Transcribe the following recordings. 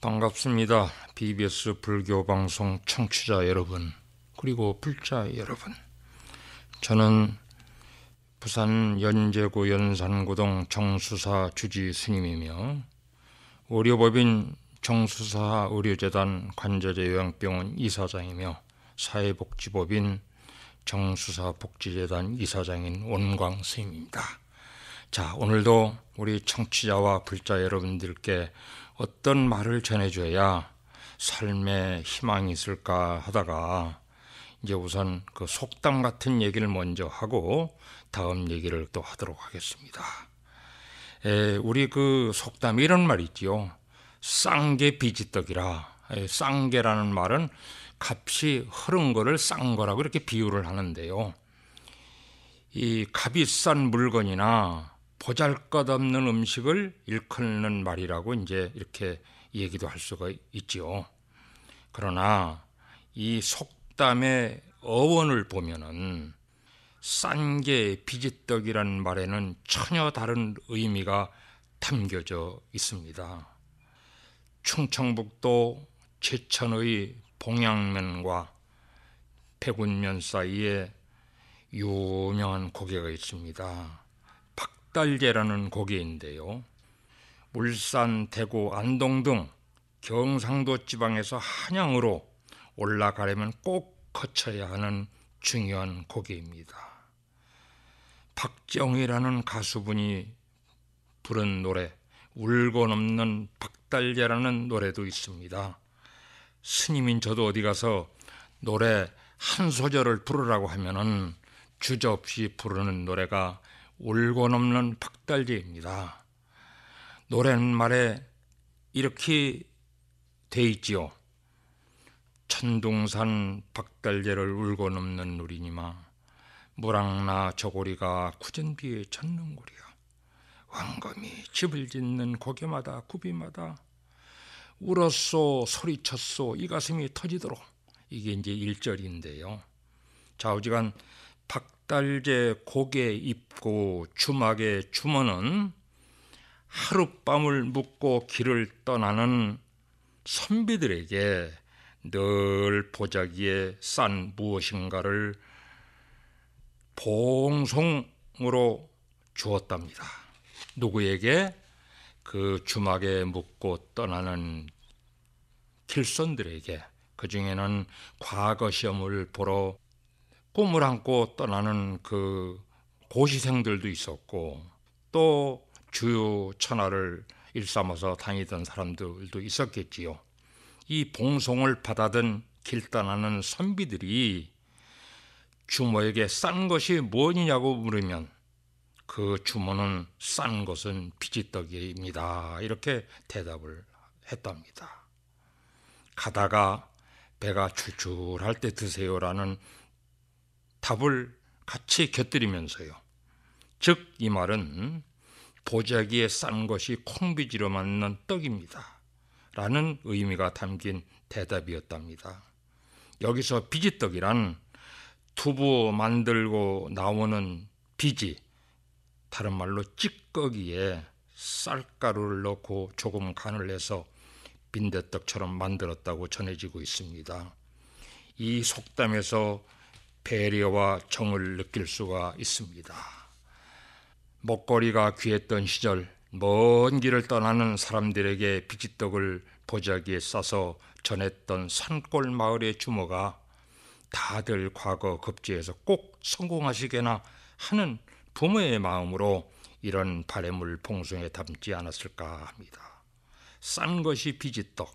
반갑습니다. BBS 불교 방송 청취자 여러분, 그리고 불자 여러분. 저는 부산 연제구 연산고동 정수사 주지 스님이며 의료법인 정수사 의료재단 관절의요양병원 이사장이며 사회복지법인 정수사 복지재단 이사장인 원광 스님입니다. 자, 오늘도 우리 청취자와 불자 여러분들께 어떤 말을 전해줘야 삶에 희망이 있을까 하다가 이제 우선 그 속담 같은 얘기를 먼저 하고 다음 얘기를 또 하도록 하겠습니다. 에, 우리 그 속담 이런 말 있지요. 싼게 비지떡이라. 싼게라는 말은 값이 흐른 거를 싼 거라고 이렇게 비유를 하는데요. 이 값이 싼 물건이나 보잘것없는 음식을 일컫는 말이라고 이제 이렇게 얘기도 할 수가 있지요. 그러나 이 속담의 어원을 보면은 싼 게 비지떡이란 말에는 전혀 다른 의미가 담겨져 있습니다. 충청북도 제천의 봉양면과 백운면 사이에 유명한 고개가 있습니다. 닭달개라는 고기인데요. 울산, 대구, 안동 등 경상도 지방에서 한양으로 올라가려면 꼭 거쳐야 하는 중요한 곡입니다 박정희라는 가수분이 부른 노래 울고 넘는 박달개라는 노래도 있습니다. 스님인 저도 어디 가서 노래 한 소절을 부르라고 하면은 주저없이 부르는 노래가 울고 넘는 박달재입니다. 노랫말에 이렇게 돼 있지요. 천둥산 박달재를 울고 넘는 누리니마 무랑나 저고리가 쿠전비에 천능고리야 왕검이 집을 짓는 고개마다 굽이마다 울었소 소리쳤소 이 가슴이 터지도록 이게 이제 1절인데요. 좌우지간 박달제 고개 입고 주막에 주머는 하룻밤을 묵고 길을 떠나는 선비들에게 늘 보자기에 싼 무엇인가를 봉송으로 주었답니다. 누구에게 그 주막에 묵고 떠나는 길손들에게 그 중에는 과거 시험을 보러 꿈을 안고 떠나는 그 고시생들도 있었고 또 주요 천하를 일삼아서 다니던 사람들도 있었겠지요. 이 봉송을 받아든 길떠나는 선비들이 주모에게 싼 것이 무엇이냐고 물으면 그 주모는 싼 것은 비지떡입니다. 이렇게 대답을 했답니다. 가다가 배가 출출할 때 드세요라는 답을 같이 곁들이면서요. 즉, 이 말은 보자기에 싼 것이 콩비지로 만난 떡입니다. 라는 의미가 담긴 대답이었답니다. 여기서 비지떡이란 두부 만들고 나오는 비지, 다른 말로 찌꺼기에 쌀가루를 넣고 조금 간을 해서 빈대떡처럼 만들었다고 전해지고 있습니다. 이 속담에서 배려와 정을 느낄 수가 있습니다. 목걸이가 귀했던 시절 먼 길을 떠나는 사람들에게 비지떡을 보자기에 싸서 전했던 산골 마을의 주모가 다들 과거 급제에서 꼭 성공하시게나 하는 부모의 마음으로 이런 바램을 봉숭에 담지 않았을까 합니다. 싼 것이 비지떡.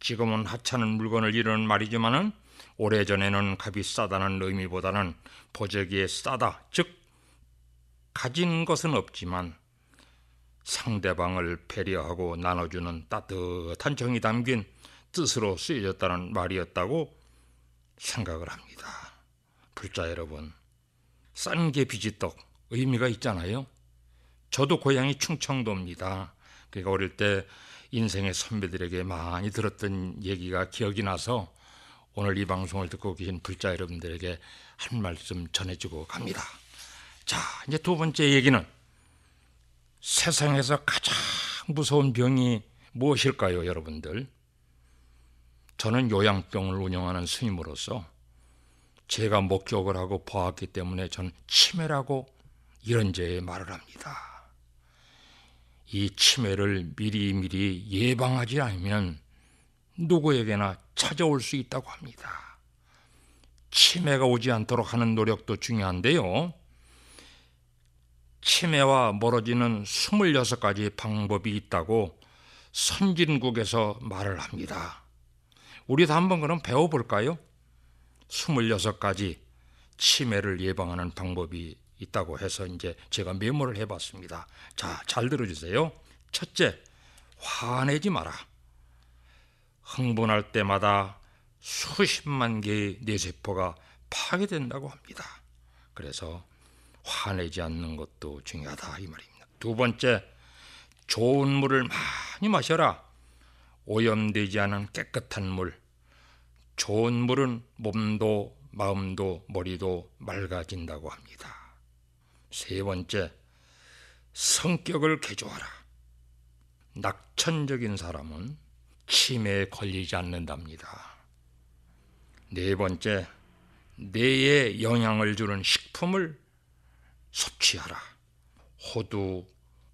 지금은 하찮은 물건을 이루는 말이지만은 오래전에는 값이 싸다는 의미보다는 보자기에 싸다, 즉 가진 것은 없지만 상대방을 배려하고 나눠주는 따뜻한 정이 담긴 뜻으로 쓰여졌다는 말이었다고 생각을 합니다. 불자 여러분, 싼게 비지떡 의미가 있잖아요. 저도 고향이 충청도입니다. 그러니까 어릴 때 인생의 선배들에게 많이 들었던 얘기가 기억이 나서 오늘 이 방송을 듣고 계신 불자 여러분들에게 한 말씀 전해주고 갑니다. 자, 이제 두 번째 얘기는 세상에서 가장 무서운 병이 무엇일까요, 여러분들? 저는 요양병을 운영하는 스님으로서 제가 목격을 하고 보았기 때문에 저는 치매라고 이런 죄의 말을 합니다. 이 치매를 미리미리 예방하지 않으면 누구에게나 찾아올 수 있다고 합니다. 치매가 오지 않도록 하는 노력도 중요한데요. 치매와 멀어지는 26가지 방법이 있다고 선진국에서 말을 합니다. 우리도 한번 그럼 배워볼까요? 26가지 치매를 예방하는 방법이 있다고 해서 이제 제가 메모를 해봤습니다. 자, 잘 들어주세요. 첫째, 화내지 마라. 흥분할 때마다 수십만 개의 뇌세포가 파괴된다고 합니다. 그래서 화내지 않는 것도 중요하다 이 말입니다. 두 번째, 좋은 물을 많이 마셔라. 오염되지 않은 깨끗한 물. 좋은 물은 몸도 마음도 머리도 맑아진다고 합니다. 세 번째, 성격을 개조하라. 낙천적인 사람은 침에 걸리지 않는답니다. 네 번째, 뇌에 영향을 주는 식품을 섭취하라. 호두,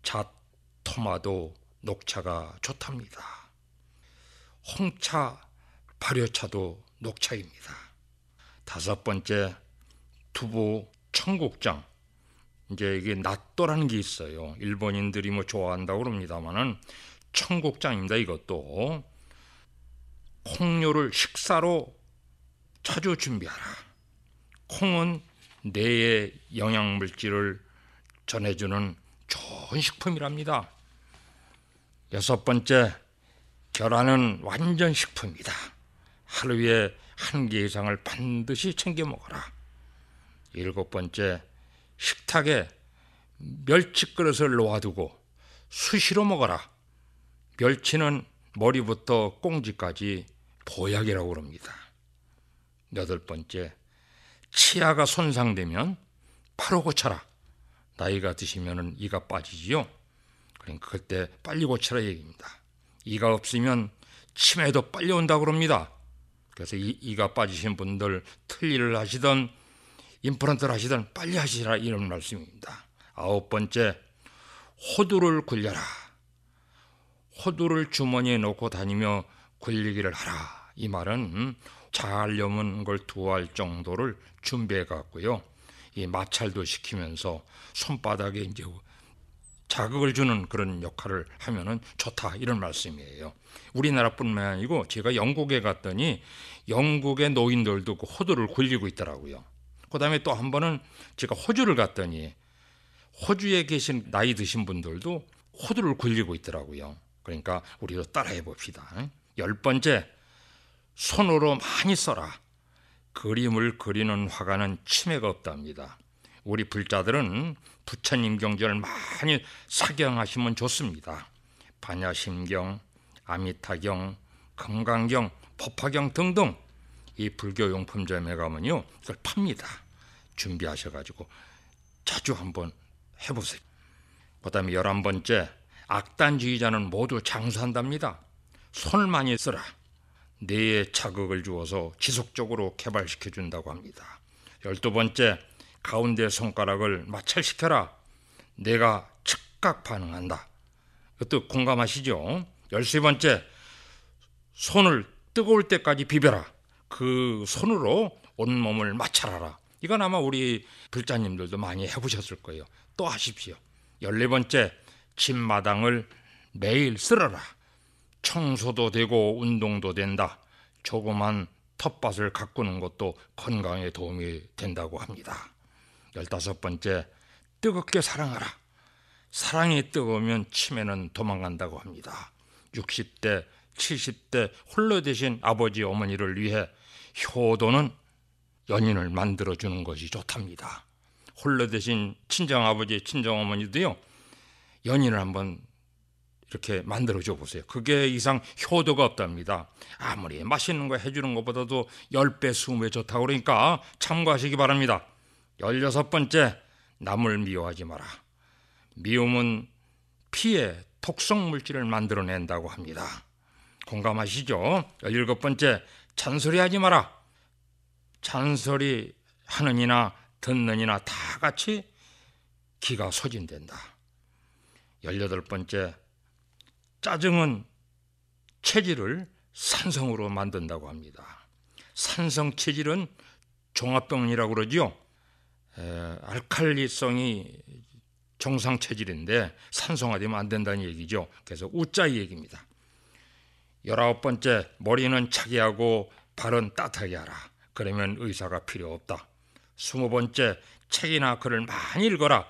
잣, 토마토, 녹차가 좋답니다. 홍차, 발효차도 녹차입니다. 다섯 번째, 두부, 청국장. 이제 이게 낫또라는 게 있어요. 일본인들이 뭐 좋아한다고 그럽니다만은 청국장입니다. 이것도 콩류를 식사로 자주 준비하라. 콩은 뇌에 영양물질을 전해주는 좋은 식품이랍니다. 여섯 번째, 계란은 완전 식품이다. 하루에 한 개 이상을 반드시 챙겨 먹어라. 일곱 번째, 식탁에 멸치 그릇을 놓아두고 수시로 먹어라. 멸치는 머리부터 꽁지까지 보약이라고 그럽니다. 여덟 번째, 치아가 손상되면 바로 고쳐라. 나이가 드시면 이가 빠지지요. 그러니까 그때 빨리 고쳐라 얘기입니다. 이가 없으면 치매도 빨리 온다 그럽니다. 그래서 이, 가 빠지신 분들 틀니를 하시던 임플란트를 하시던 빨리 하시라 이런 말씀입니다. 아홉 번째, 호두를 굴려라. 호두를 주머니에 넣고 다니며 굴리기를 하라. 이 말은 잘려면 걸 두할 정도를 준비해 갔고요. 이 마찰도 시키면서 손바닥에 이제 자극을 주는 그런 역할을 하면은 좋다 이런 말씀이에요. 우리나라뿐만 아니고 제가 영국에 갔더니 영국의 노인들도 그 호두를 굴리고 있더라고요. 그다음에 또 한 번은 제가 호주를 갔더니 호주에 계신 나이 드신 분들도 호두를 굴리고 있더라고요. 그러니까 우리도 따라해 봅시다. 열 번째, 손으로 많이 써라. 그림을 그리는 화가는 치매가 없답니다. 우리 불자들은 부처님 경전을 많이 사경하시면 좋습니다. 반야심경, 아미타경, 금강경, 법화경 등등 이 불교 용품점에 가면요 이걸 팝니다. 준비하셔가지고 자주 한번 해보세요. 그다음에 열한 번째 악단주의자는 모두 장수한답니다. 손을 많이 쓰라. 뇌에 자극을 주어서 지속적으로 개발시켜 준다고 합니다. 열두 번째, 가운데 손가락을 마찰시켜라. 내가 즉각 반응한다. 그것도 공감하시죠? 열세 번째, 손을 뜨거울 때까지 비벼라. 그 손으로 온몸을 마찰하라. 이건 아마 우리 불자님들도 많이 해보셨을 거예요. 또 하십시오. 열네 번째, 집마당을 매일 쓸어라. 청소도 되고 운동도 된다. 조그만 텃밭을 가꾸는 것도 건강에 도움이 된다고 합니다. 열다섯 번째, 뜨겁게 사랑하라. 사랑이 뜨거우면 치매는 도망간다고 합니다. 60대, 70대 홀로 되신 아버지 어머니를 위해 효도는 연인을 만들어주는 것이 좋답니다. 홀로 되신 친정아버지, 친정어머니도요, 연인을 한번 이렇게 만들어줘 보세요. 그게 이상 효도가 없답니다. 아무리 맛있는 거 해주는 것보다도 10배, 20배 좋다고 그러니까 참고하시기 바랍니다. 16번째, 남을 미워하지 마라. 미움은 피에 독성 물질을 만들어낸다고 합니다. 공감하시죠? 17번째, 잔소리하지 마라. 잔소리 하는이나듣는이나다 같이 기가 소진된다. 열여덟 번째 짜증은 체질을 산성으로 만든다고 합니다. 산성 체질은 종합병이라고 그러지요. 에, 알칼리성이 정상 체질인데 산성화되면 안 된다는 얘기죠. 그래서 우짜 얘기입니다. 열아홉 번째 머리는 차게 하고 발은 따뜻하게 하라. 그러면 의사가 필요 없다. 스무 번째 책이나 글을 많이 읽어라.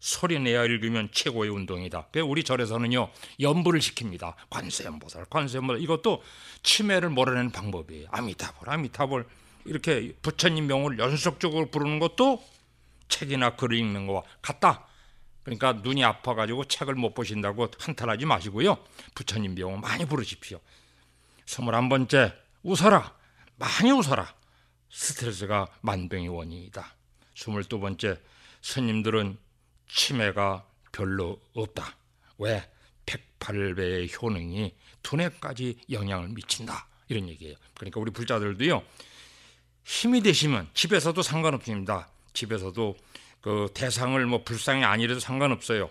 소리내야 읽으면 최고의 운동이다. 우리 절에서는요 연부를 시킵니다. 관세음보살, 관세음보살 이것도 치매를 몰아내는 방법이에요. 아미타불, 아미타불 이렇게 부처님 명을 연속적으로 부르는 것도 책이나 글을 읽는 것과 같다. 그러니까 눈이 아파가지고 책을 못 보신다고 한탄하지 마시고요. 부처님 명을 많이 부르십시오. 스물한 번째 웃어라, 많이 웃어라. 스트레스가 만병의 원인이다. 스물두 번째 스님들은 치매가 별로 없다. 왜? 108배의 효능이 두뇌까지 영향을 미친다. 이런 얘기예요. 그러니까 우리 불자들도요. 힘이 되시면 집에서도 상관없습니다. 집에서도 그 대상을 뭐 불상이 아니라도 상관없어요.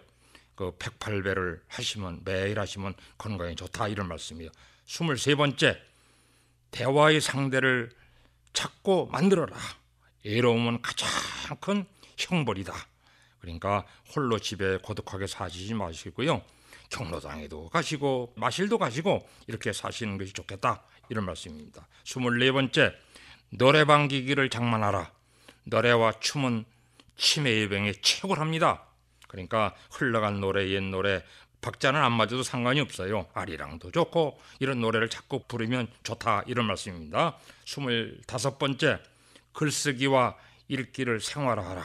그 108배를 하시면 매일 하시면 건강에 좋다 이런 말씀이에요. 23번째 대화의 상대를 찾고 만들어라. 외로움은 가장 큰 형벌이다. 그러니까 홀로 집에 고독하게 사시지 마시고요. 경로당에도 가시고 마실도 가시고 이렇게 사시는 것이 좋겠다. 이런 말씀입니다. 24번째 노래방 기기를 장만하라. 노래와 춤은 치매 예병에 최고랍니다. 그러니까 흘러간 노래 옛 노래 박자는 안 맞아도 상관이 없어요. 아리랑도 좋고 이런 노래를 자꾸 부르면 좋다 이런 말씀입니다. 25번째 글쓰기와 읽기를 생활화하라.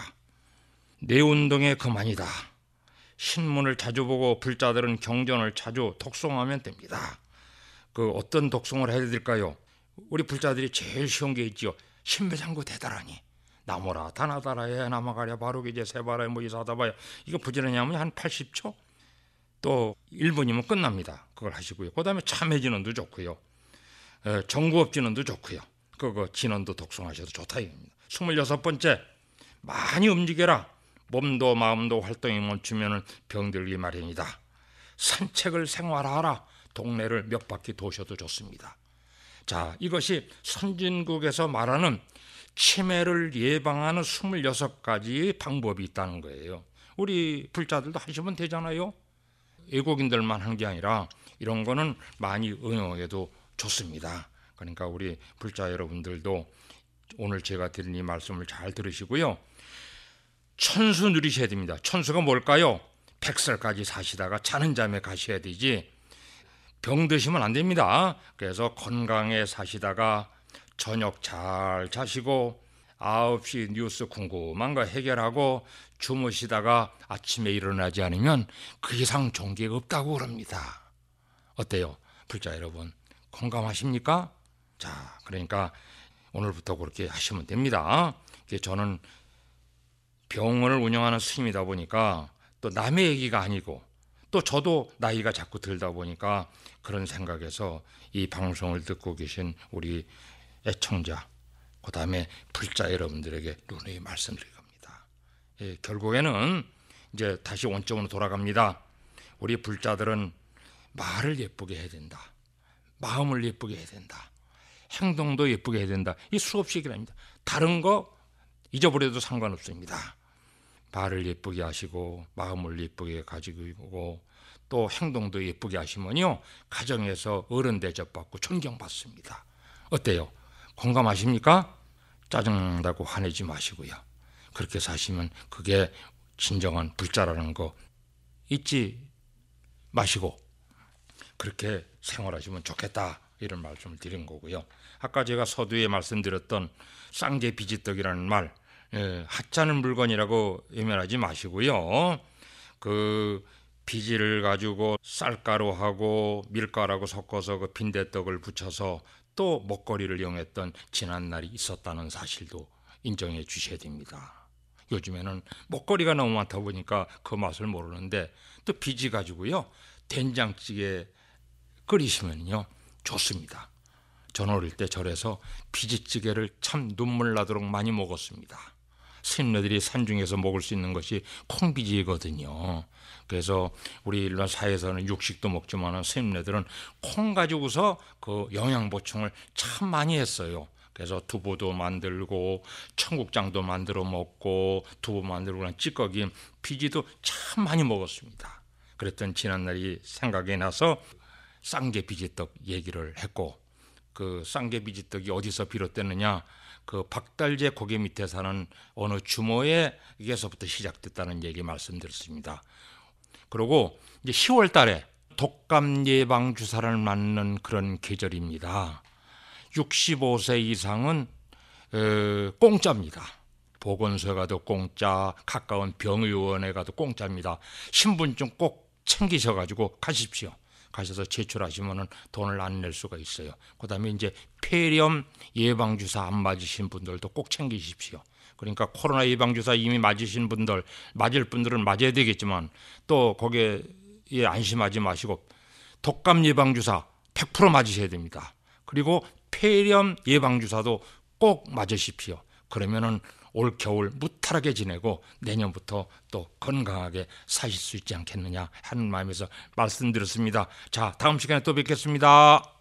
내운동에 그만이다. 신문을 자주 보고 불자들은 경전을 자주 독송하면 됩니다. 그 어떤 독송을 해야 될까요? 우리 불자들이 제일 쉬운 게 있지요. 신배장구 대다라니. 나무라 다나다라에 남아가랴 바로기제 세바라에 뭐 이사다봐요. 이거 부지런히 하면 한 80초? 또 1분이면 끝납니다. 그걸 하시고요. 그 다음에 참회진원도 좋고요. 정구업진원도 좋고요. 그거 진원도 독송하셔도 좋다 이겁니다. 26번째 많이 움직여라. 몸도 마음도 활동이 멈추면 병들기 마련이다. 산책을 생활하라. 동네를 몇 바퀴 도셔도 좋습니다. 자, 이것이 선진국에서 말하는 치매를 예방하는 26가지 방법이 있다는 거예요. 우리 불자들도 하시면 되잖아요. 외국인들만 하게 아니라 이런 거는 많이 응용해도 좋습니다. 그러니까 우리 불자 여러분들도 오늘 제가 드린 이 말씀을 잘 들으시고요. 천수 누리셔야 됩니다. 천수가 뭘까요? 1 0 0살까지 사시다가 자는 잠에 가셔야 되지 병 드시면 안 됩니다. 그래서 건강에 사시다가 저녁 잘 자시고 9시 뉴스 궁금한 거 해결하고 주무시다가 아침에 일어나지 않으면 그 이상 종기가 없다고 그럽니다. 어때요? 불자 여러분, 공감하십니까? 자, 그러니까 오늘부터 그렇게 하시면 됩니다. 저는 병원을 운영하는 스님이다 보니까 또 남의 얘기가 아니고 또 저도 나이가 자꾸 들다 보니까 그런 생각에서 이 방송을 듣고 계신 우리 애청자, 그 다음에 불자 여러분들에게 누누이 말씀드릴 겁니다. 예, 결국에는 이제 다시 원점으로 돌아갑니다. 우리 불자들은 말을 예쁘게 해야 된다. 마음을 예쁘게 해야 된다. 행동도 예쁘게 해야 된다. 이 수업식이랍니다. 다른 거 잊어버려도 상관없습니다. 발을 예쁘게 하시고 마음을 예쁘게 가지고 또 행동도 예쁘게 하시면요 가정에서 어른 대접받고 존경받습니다. 어때요? 공감하십니까? 짜증나고 화내지 마시고요. 그렇게 사시면 그게 진정한 불자라는 거 잊지 마시고 그렇게 생활하시면 좋겠다 이런 말씀을 드린 거고요. 아까 제가 서두에 말씀드렸던 쌍제 비지떡이라는 말 예, 하찮은 물건이라고 예면하지 마시고요. 그 비지를 가지고 쌀가루하고 밀가루하고 섞어서 그 빈대떡을 붙여서 또 먹거리를 이용했던 지난 날이 있었다는 사실도 인정해 주셔야 됩니다. 요즘에는 먹거리가 너무 많다 보니까 그 맛을 모르는데 또 비지 가지고요 된장찌개 끓이시면요 좋습니다. 전 어릴 때 절에서 비지찌개를 참 눈물 나도록 많이 먹었습니다. 스님네들이 산중에서 먹을 수 있는 것이 콩비지거든요. 그래서 우리 일반 사회에서는 육식도 먹지만 스님네들은 콩 가지고서 그 영양 보충을 참 많이 했어요. 그래서 두부도 만들고 청국장도 만들어 먹고 두부 만들고 찌꺼기 비지도 참 많이 먹었습니다. 그랬던 지난날이 생각이 나서 쌍계 비지떡 얘기를 했고 그 쌍개비지떡이 어디서 비롯됐느냐? 그 박달재 고개 밑에 사는 어느 주모에게서부터 시작됐다는 얘기 말씀드렸습니다. 그리고 이제 10월 달에 독감 예방 주사를 맞는 그런 계절입니다. 65세 이상은 에, 어, 공짜입니다. 보건소에 가도 공짜, 가까운 병의원에 가도 공짜입니다. 신분증 꼭 챙기셔가지고 가십시오. 가셔서 제출하시면은 돈을 안 낼 수가 있어요. 그다음에 이제 폐렴 예방 주사 안 맞으신 분들도 꼭 챙기십시오. 그러니까 코로나 예방 주사 이미 맞으신 분들 맞을 분들은 맞아야 되겠지만 또 거기에 안심하지 마시고 독감 예방 주사 100% 맞으셔야 됩니다. 그리고 폐렴 예방 주사도 꼭 맞으십시오. 그러면은 올 겨울 무탈하게 지내고 내년부터 또 건강하게 사실 수 있지 않겠느냐 하는 마음에서 말씀드렸습니다. 자, 다음 시간에 또 뵙겠습니다.